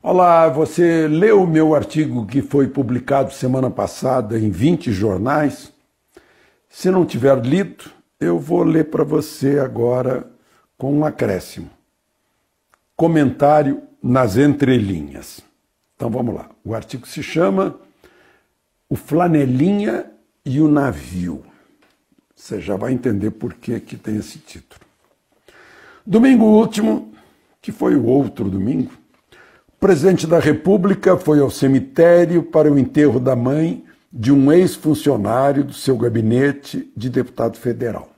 Olá, você leu o meu artigo que foi publicado semana passada em 20 jornais? Se não tiver lido, eu vou ler para você agora com um acréscimo. Comentário nas entrelinhas. Então vamos lá. O artigo se chama O Flanelinha e o Navio. Você já vai entender por que, que tem esse título. Domingo último, que foi o outro domingo, o presidente da República foi ao cemitério para o enterro da mãe de um ex-funcionário do seu gabinete de deputado federal.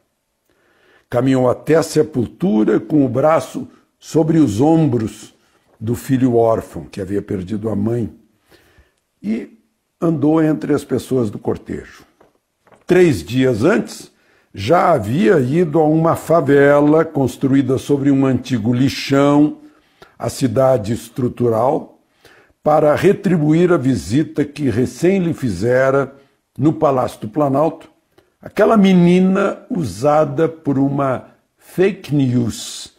Caminhou até a sepultura com o braço sobre os ombros do filho órfão que havia perdido a mãe e andou entre as pessoas do cortejo. Três dias antes, já havia ido a uma favela construída sobre um antigo lixão a cidade estrutural para retribuir a visita que recém lhe fizera no Palácio do Planalto aquela menina usada por uma fake news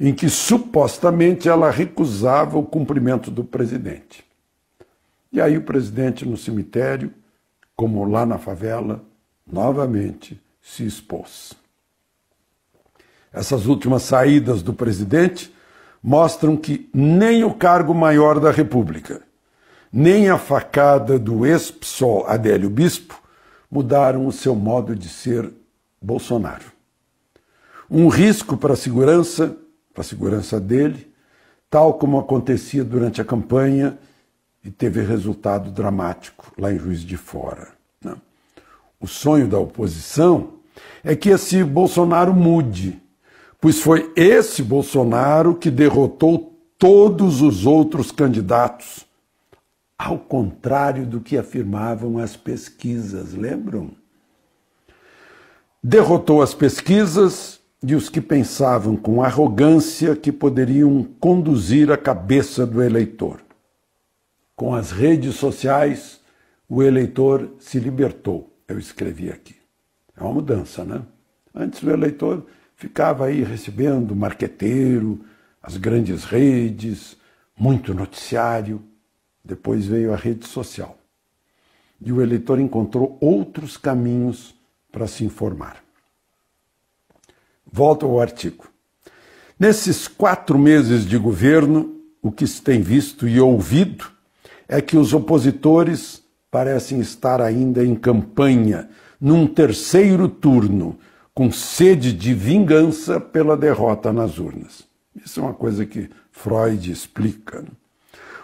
em que supostamente ela recusava o cumprimento do presidente. E aí o presidente no cemitério, como lá na favela, novamente se expôs. Essas últimas saídas do presidente mostram que nem o cargo maior da República, nem a facada do ex-PSOL Adélio Bispo mudaram o seu modo de ser Bolsonaro. Um risco para a segurança, para a segurança dele, tal como acontecia durante a campanha e teve resultado dramático lá em Juiz de Fora. Não. Né? O sonho da oposição é que esse Bolsonaro mude pois foi esse Bolsonaro que derrotou todos os outros candidatos, ao contrário do que afirmavam as pesquisas, lembram? Derrotou as pesquisas e os que pensavam com arrogância que poderiam conduzir a cabeça do eleitor. Com as redes sociais, o eleitor se libertou, eu escrevi aqui. É uma mudança, né? Antes o eleitor ficava aí recebendo marqueteiro, as grandes redes, muito noticiário. Depois veio a rede social. E o eleitor encontrou outros caminhos para se informar. Volto ao artigo. Nesses quatro meses de governo, o que se tem visto e ouvido é que os opositores parecem estar ainda em campanha, num terceiro turno, com sede de vingança pela derrota nas urnas. Isso é uma coisa que Freud explica. Né?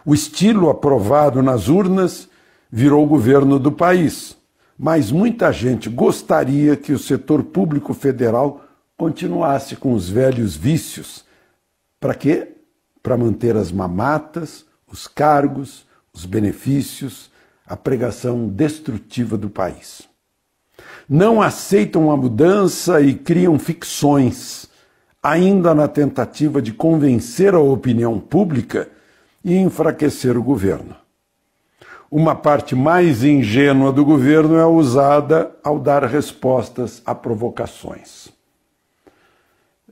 O estilo aprovado nas urnas virou o governo do país, mas muita gente gostaria que o setor público federal continuasse com os velhos vícios. Para quê? Para manter as mamatas, os cargos, os benefícios, a pregação destrutiva do país não aceitam a mudança e criam ficções, ainda na tentativa de convencer a opinião pública e enfraquecer o governo. Uma parte mais ingênua do governo é usada ao dar respostas a provocações.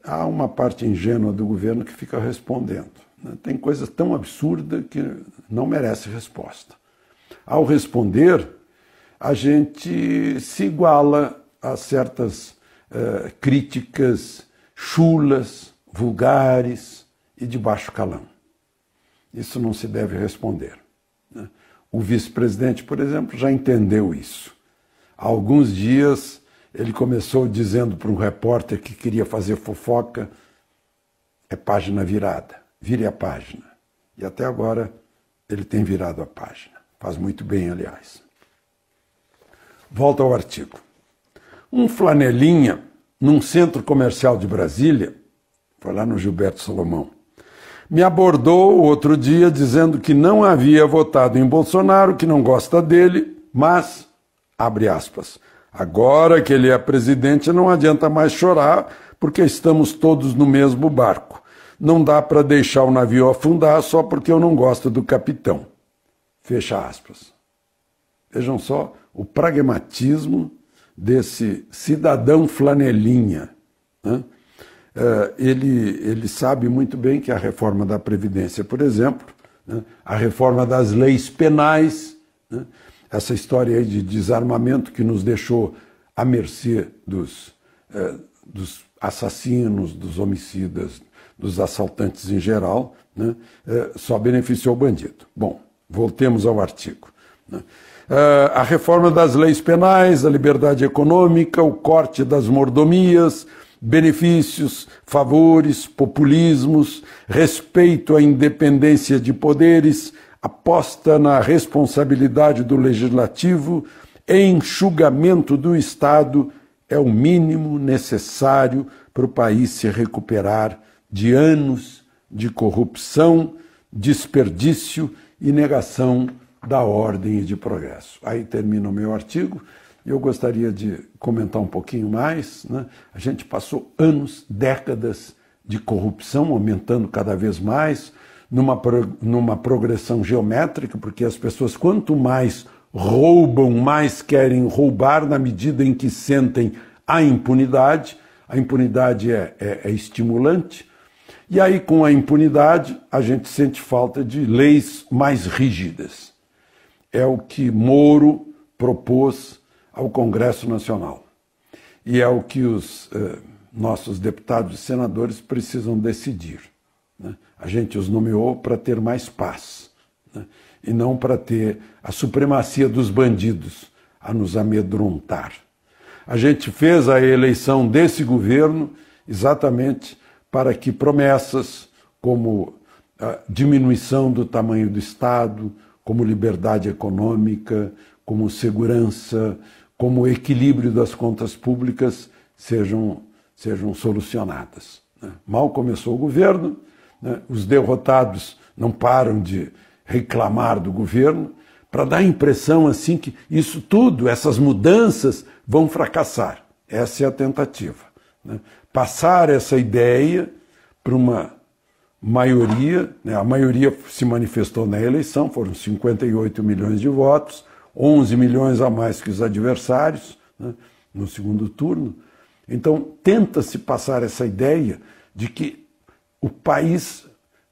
Há uma parte ingênua do governo que fica respondendo. Né? Tem coisa tão absurda que não merece resposta. Ao responder, a gente se iguala a certas uh, críticas chulas, vulgares e de baixo calão. Isso não se deve responder. Né? O vice-presidente, por exemplo, já entendeu isso. Há alguns dias ele começou dizendo para um repórter que queria fazer fofoca: é página virada, vire a página. E até agora ele tem virado a página. Faz muito bem, aliás. Volta ao artigo. Um flanelinha num centro comercial de Brasília, foi lá no Gilberto Salomão, me abordou outro dia dizendo que não havia votado em Bolsonaro, que não gosta dele, mas, abre aspas, agora que ele é presidente não adianta mais chorar, porque estamos todos no mesmo barco. Não dá para deixar o navio afundar só porque eu não gosto do capitão. Fecha aspas. Vejam só o pragmatismo desse cidadão flanelinha. Né? É, ele, ele sabe muito bem que a reforma da Previdência, por exemplo, né? a reforma das leis penais, né? essa história aí de desarmamento que nos deixou à mercê dos, é, dos assassinos, dos homicidas, dos assaltantes em geral, né? É, só beneficiou o bandido. Bom, voltemos ao artigo. Né? Ah, a reforma das leis penais, a liberdade econômica, o corte das mordomias, benefícios, favores, populismos, respeito à independência de poderes, aposta na responsabilidade do legislativo, enxugamento do Estado é o mínimo necessário para o país se recuperar de anos de corrupção, desperdício e negação da ordem e de progresso. Aí termina o meu artigo. Eu gostaria de comentar um pouquinho mais. Né? A gente passou anos, décadas de corrupção aumentando cada vez mais, numa, numa progressão geométrica, porque as pessoas, quanto mais roubam, mais querem roubar na medida em que sentem a impunidade. A impunidade é, é, é estimulante. E aí, com a impunidade, a gente sente falta de leis mais rígidas é o que Moro propôs ao Congresso Nacional. E é o que os eh, nossos deputados e senadores precisam decidir. Né? A gente os nomeou para ter mais paz né? e não para ter a supremacia dos bandidos a nos amedrontar. A gente fez a eleição desse governo exatamente para que promessas como a diminuição do tamanho do Estado, como liberdade econômica, como segurança, como equilíbrio das contas públicas sejam, sejam solucionadas. Né? Mal começou o governo, né? os derrotados não param de reclamar do governo, para dar a impressão assim que isso tudo, essas mudanças, vão fracassar. Essa é a tentativa. Né? Passar essa ideia para uma maioria, né, a maioria se manifestou na eleição, foram 58 milhões de votos, 11 milhões a mais que os adversários né, no segundo turno. Então, tenta-se passar essa ideia de que o país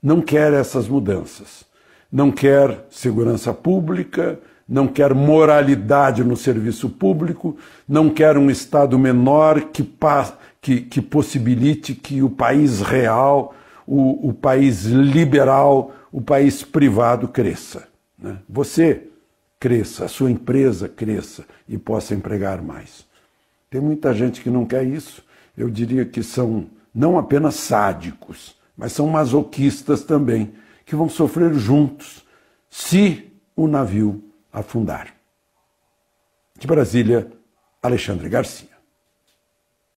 não quer essas mudanças, não quer segurança pública, não quer moralidade no serviço público, não quer um Estado menor que, que, que possibilite que o país real o, o país liberal, o país privado cresça. Né? Você cresça, a sua empresa cresça e possa empregar mais. Tem muita gente que não quer isso. Eu diria que são não apenas sádicos, mas são masoquistas também, que vão sofrer juntos se o navio afundar. De Brasília, Alexandre Garcia.